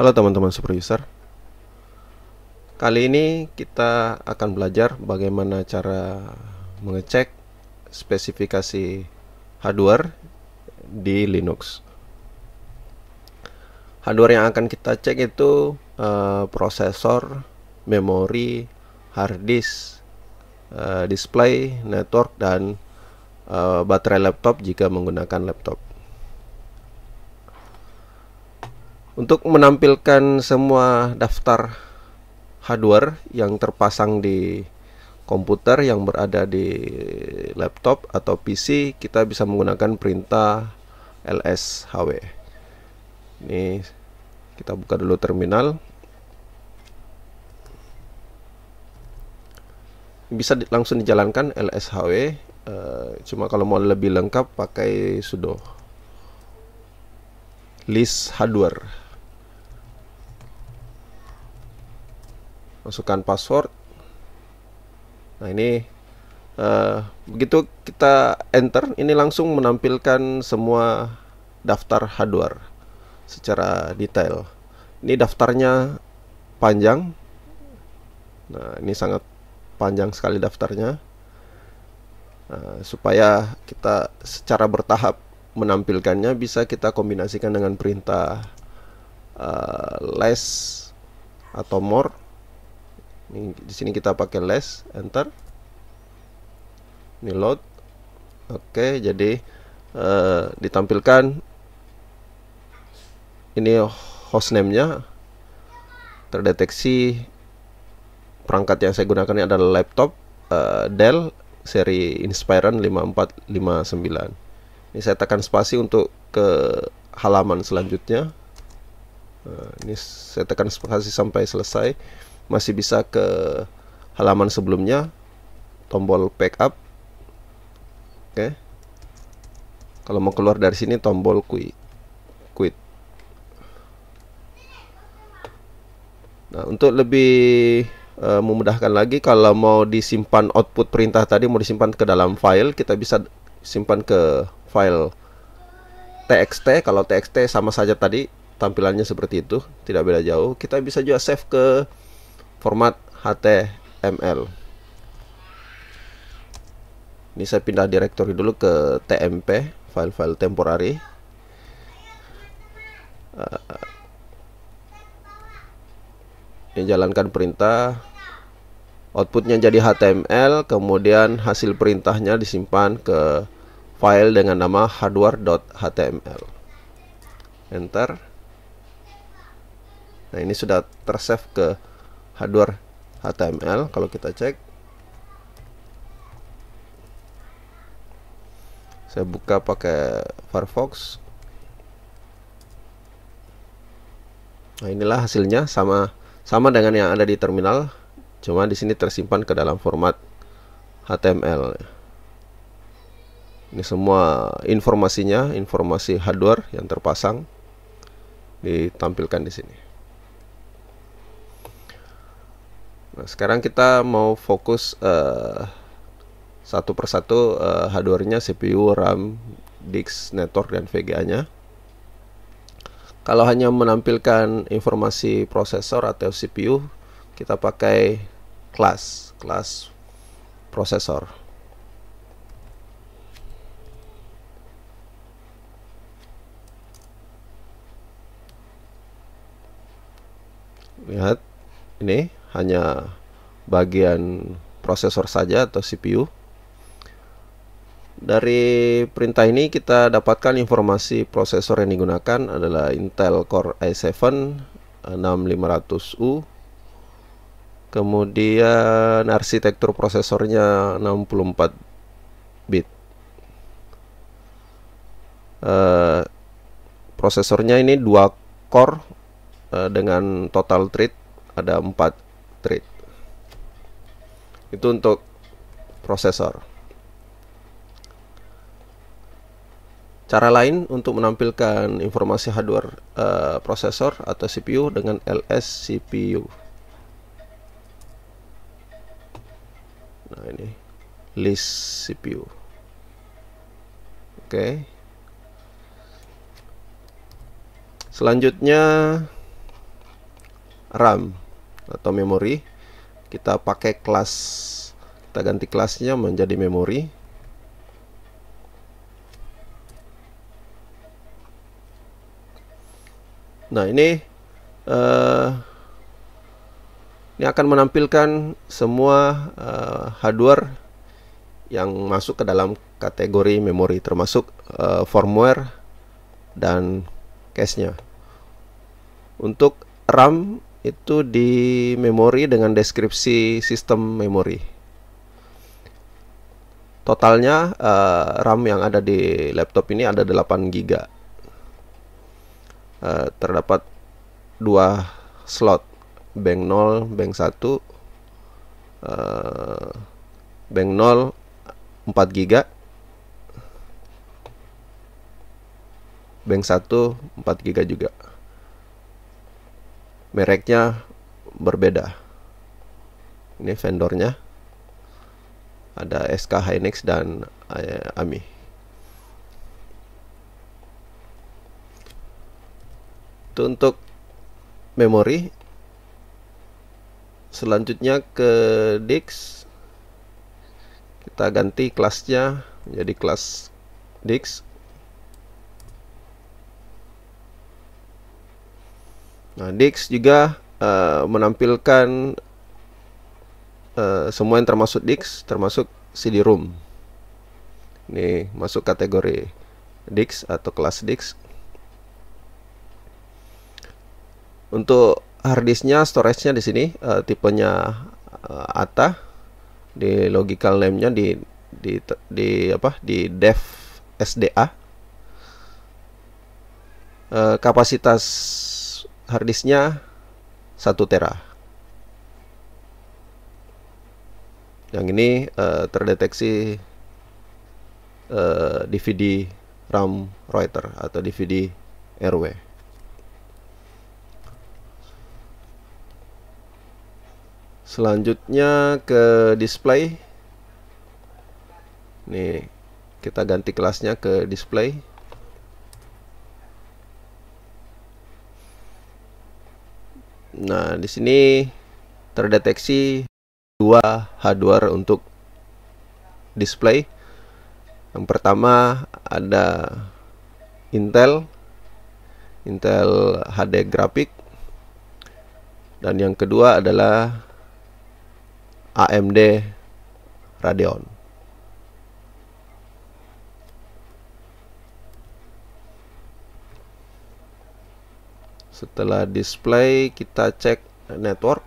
Halo teman-teman superuser Kali ini kita akan belajar bagaimana cara mengecek spesifikasi hardware di Linux Hardware yang akan kita cek itu uh, prosesor, memori, hard disk, uh, display, network, dan uh, baterai laptop jika menggunakan laptop Untuk menampilkan semua daftar hardware yang terpasang di komputer yang berada di laptop atau PC, kita bisa menggunakan perintah lshw. Ini kita buka dulu terminal. Bisa di, langsung dijalankan lshw, e, eh, cuma kalau mau lebih lengkap pakai sudo list hardware masukkan password nah ini uh, begitu kita enter ini langsung menampilkan semua daftar hardware secara detail ini daftarnya panjang nah ini sangat panjang sekali daftarnya uh, supaya kita secara bertahap menampilkannya bisa kita kombinasikan dengan perintah uh, eh, less atau more. di sini kita pakai less, enter. Ini load. Oke, jadi uh, ditampilkan ini hostname-nya terdeteksi perangkat yang saya gunakan ini adalah laptop uh, Dell seri Inspiron 5459 ini saya tekan spasi untuk ke halaman selanjutnya nah, ini saya tekan spasi sampai selesai masih bisa ke halaman sebelumnya tombol backup oke kalau mau keluar dari sini tombol quit quit nah untuk lebih uh, memudahkan lagi kalau mau disimpan output perintah tadi mau disimpan ke dalam file kita bisa simpan ke file txt kalau txt sama saja tadi tampilannya seperti itu tidak beda jauh kita bisa juga save ke format html ini saya pindah direktori dulu ke tmp file-file temporary eh, ini jalankan perintah outputnya jadi HTML kemudian hasil perintahnya disimpan ke file dengan nama hardware.html enter nah ini sudah tersave ke hardware HTML kalau kita cek saya buka pakai Firefox nah inilah hasilnya sama sama dengan yang ada di terminal cuma di sini tersimpan ke dalam format HTML ini semua informasinya informasi hardware yang terpasang ditampilkan di sini nah sekarang kita mau fokus uh, satu persatu uh, hardwarenya CPU, RAM, disk, network dan VGA nya kalau hanya menampilkan informasi prosesor atau CPU kita pakai kelas kelas prosesor lihat ini hanya bagian prosesor saja atau CPU dari perintah ini kita dapatkan informasi prosesor yang digunakan adalah Intel Core i7 6500U kemudian arsitektur prosesornya 64 bit uh, prosesornya ini dua core uh, dengan total thread ada 4 thread itu untuk prosesor Cara lain untuk menampilkan informasi hardware uh, prosesor atau CPU dengan ls CPU. nah ini list CPU oke okay. selanjutnya RAM atau memori kita pakai kelas kita ganti kelasnya menjadi memori nah ini uh, ini akan menampilkan semua uh, hardware yang masuk ke dalam kategori memori termasuk uh, firmware dan cache-nya. Untuk RAM itu di memori dengan deskripsi sistem memori. Totalnya uh, RAM yang ada di laptop ini ada 8 GB. Uh, terdapat dua slot bank 0 bank 1 uh, eh, bank 0 4 giga bank 1 4 giga juga mereknya berbeda ini vendornya ada SK Hynix dan eh, AMI itu untuk memori selanjutnya ke Dix kita ganti kelasnya menjadi kelas Dix nah Dix juga uh, menampilkan uh, semua yang termasuk Dix termasuk cd room ini masuk kategori Dix atau kelas Dix untuk harddisknya storage-nya di sini uh, tipenya uh, ATA di logical name-nya di, di di apa di dev SDA uh, eh, kapasitas harddisknya satu tera yang ini uh, terdeteksi uh, DVD RAM writer atau DVD RW Selanjutnya ke display. Nih, kita ganti kelasnya ke display. Nah, di sini terdeteksi dua hardware untuk display. Yang pertama ada Intel Intel HD graphic dan yang kedua adalah AMD Radeon. Setelah display kita cek network.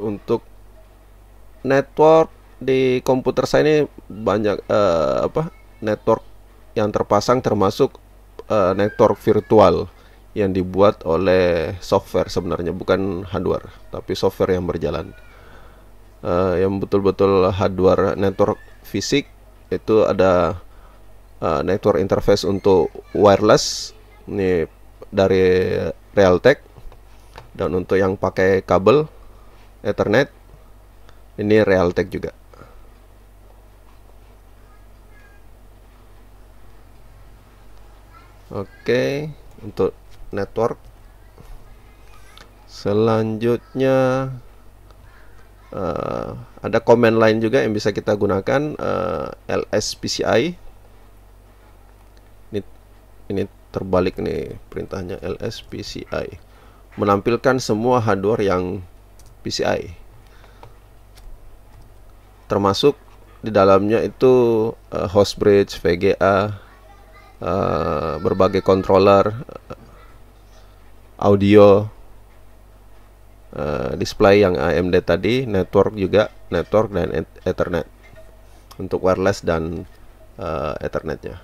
Untuk network di komputer saya ini banyak eh, apa network yang terpasang termasuk uh, network virtual yang dibuat oleh software sebenarnya bukan hardware tapi software yang berjalan uh, yang betul-betul hardware network fisik itu ada uh, network interface untuk wireless ini dari Realtek dan untuk yang pakai kabel Ethernet ini Realtek juga Oke, untuk network. Selanjutnya uh, ada command line juga yang bisa kita gunakan uh, eh, lspci. Ini ini terbalik nih perintahnya lspci. Menampilkan semua hardware yang PCI. Termasuk di dalamnya itu uh, host bridge, VGA, uh, berbagai controller audio uh, display yang AMD tadi network juga network dan Ethernet untuk wireless dan uh, Ethernetnya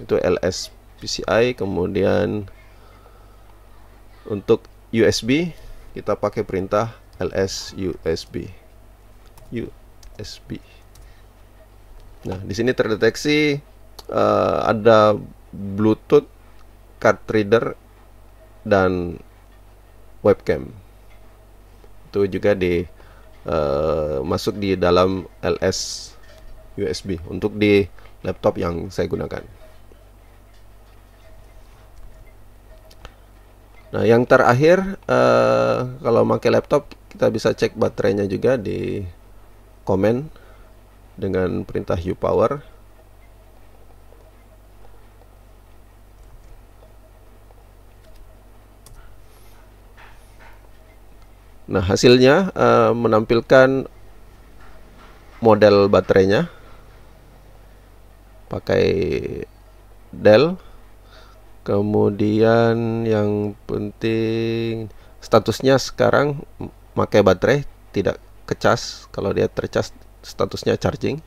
itu LS PCI kemudian untuk USB kita pakai perintah ls USB USB nah di sini terdeteksi uh, ada Bluetooth card reader dan webcam itu juga di uh, masuk di dalam LS USB untuk di laptop yang saya gunakan. Nah, yang terakhir uh, kalau pakai laptop kita bisa cek baterainya juga di komen dengan perintah U power Nah, hasilnya uh, menampilkan model baterainya pakai Dell. Kemudian yang penting statusnya sekarang pakai baterai tidak kecas. Kalau dia tercas statusnya charging.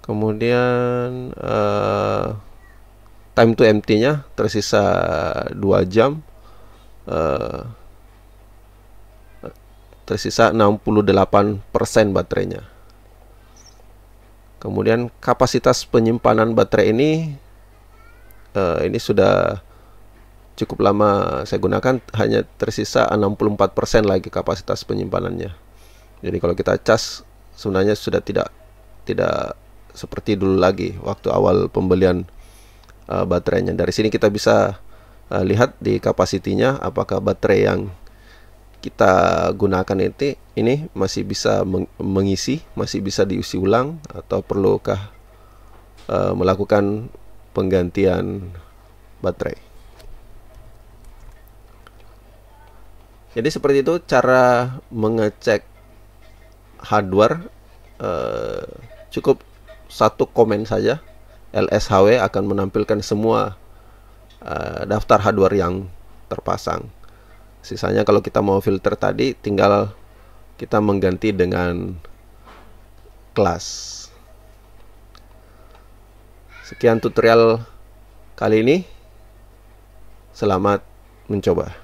Kemudian uh, time to empty-nya tersisa 2 jam Eh, tersisa 68% baterainya. Kemudian kapasitas penyimpanan baterai ini uh, ini sudah cukup lama saya gunakan hanya tersisa 64% lagi kapasitas penyimpanannya. Jadi kalau kita cas sebenarnya sudah tidak tidak seperti dulu lagi waktu awal pembelian uh, baterainya. Dari sini kita bisa uh, lihat di kapasitinya apakah baterai yang kita gunakan itu ini masih bisa meng mengisi, masih bisa diisi ulang atau perlukah uh, melakukan penggantian baterai. Jadi seperti itu cara mengecek hardware uh, cukup satu komen saja LSHW akan menampilkan semua Eh, daftar hardware yang terpasang. Sisanya kalau kita mau filter tadi tinggal kita mengganti dengan kelas. Sekian tutorial kali ini. Selamat mencoba.